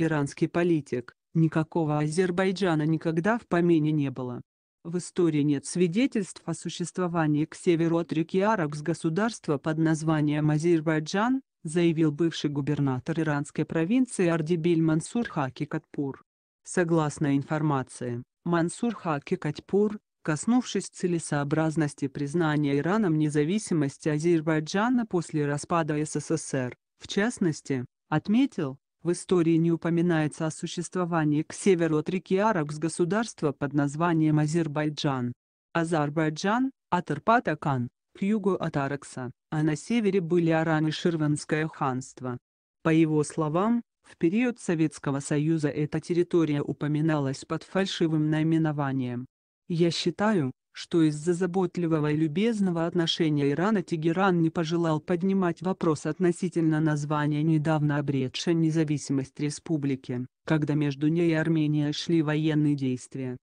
иранский политик, никакого Азербайджана никогда в помине не было. В истории нет свидетельств о существовании к северу от реки Аракс государства под названием Азербайджан, заявил бывший губернатор иранской провинции Ардибиль Мансур Хакикатпур. Согласно информации, Мансур Хакикатпур, коснувшись целесообразности признания Ираном независимости Азербайджана после распада СССР, в частности, отметил, в истории не упоминается о существовании к северу от реки Аракс государства под названием Азербайджан. Азербайджан, Атарпатакан, к югу от Аракса, а на севере были Аран и Ширванское ханство. По его словам, в период Советского Союза эта территория упоминалась под фальшивым наименованием я считаю, что из-за заботливого и любезного отношения Ирана Тегеран не пожелал поднимать вопрос относительно названия недавно обретшей независимость республики, когда между ней и Арменией шли военные действия.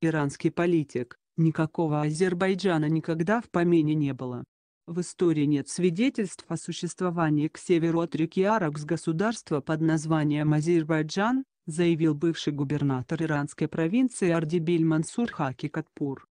Иранский политик, никакого Азербайджана никогда в помине не было. В истории нет свидетельств о существовании к северу от реки Аракс государства под названием Азербайджан, заявил бывший губернатор иранской провинции Ардибиль Мансур Хакикатпур.